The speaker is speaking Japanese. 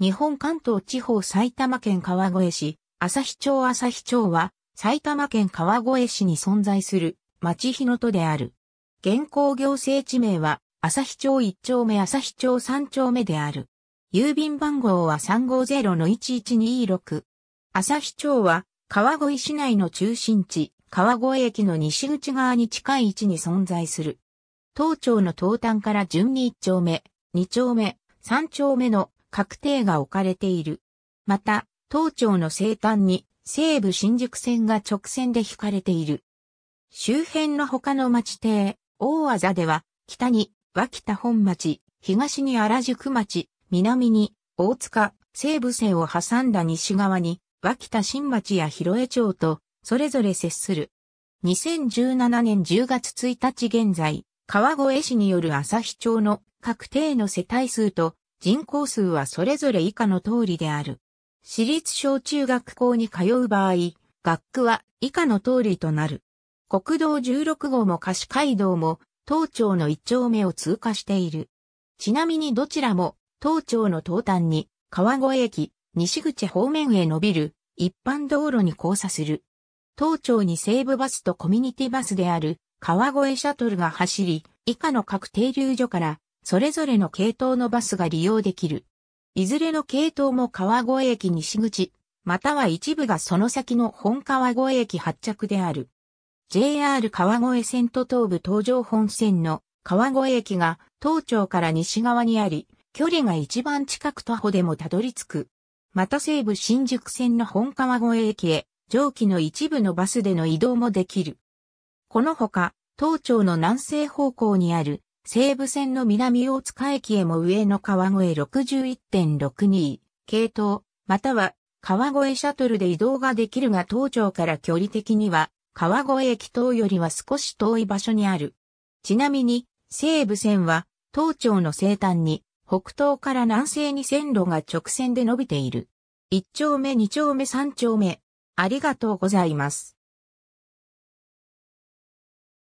日本関東地方埼玉県川越市、日町日町は、埼玉県川越市に存在する町日の都である。現行行政地名は、日町1丁目日町3丁目である。郵便番号は350-1126。日町は、川越市内の中心地、川越駅の西口側に近い位置に存在する。東町の東端から順に1丁目、2丁目、3丁目の確定が置かれている。また、東町の西端に西武新宿線が直線で引かれている。周辺の他の町邸、大あざでは、北に脇田本町、東に荒宿町、南に大塚、西武線を挟んだ西側に脇田新町や広江町と、それぞれ接する。2017年10月1日現在、川越市による朝日町の各定の世帯数と人口数はそれぞれ以下の通りである。私立小中学校に通う場合、学区は以下の通りとなる。国道16号も貸街道も、東町の一丁目を通過している。ちなみにどちらも、東町の東端に、川越駅、西口方面へ伸びる、一般道路に交差する。東町に西部バスとコミュニティバスである、川越シャトルが走り、以下の各停留所からそれぞれの系統のバスが利用できる。いずれの系統も川越駅西口、または一部がその先の本川越駅発着である。JR 川越線と東部東上本線の川越駅が東町から西側にあり、距離が一番近く徒歩でもたどり着く。また西武新宿線の本川越駅へ、上記の一部のバスでの移動もできる。このほか、東町の南西方向にある西武線の南大塚駅へも上の川越61.62、系統、または川越シャトルで移動ができるが東庁から距離的には川越駅等よりは少し遠い場所にある。ちなみに西武線は東庁の西端に北東から南西に線路が直線で伸びている。1丁目2丁目3丁目。ありがとうございます。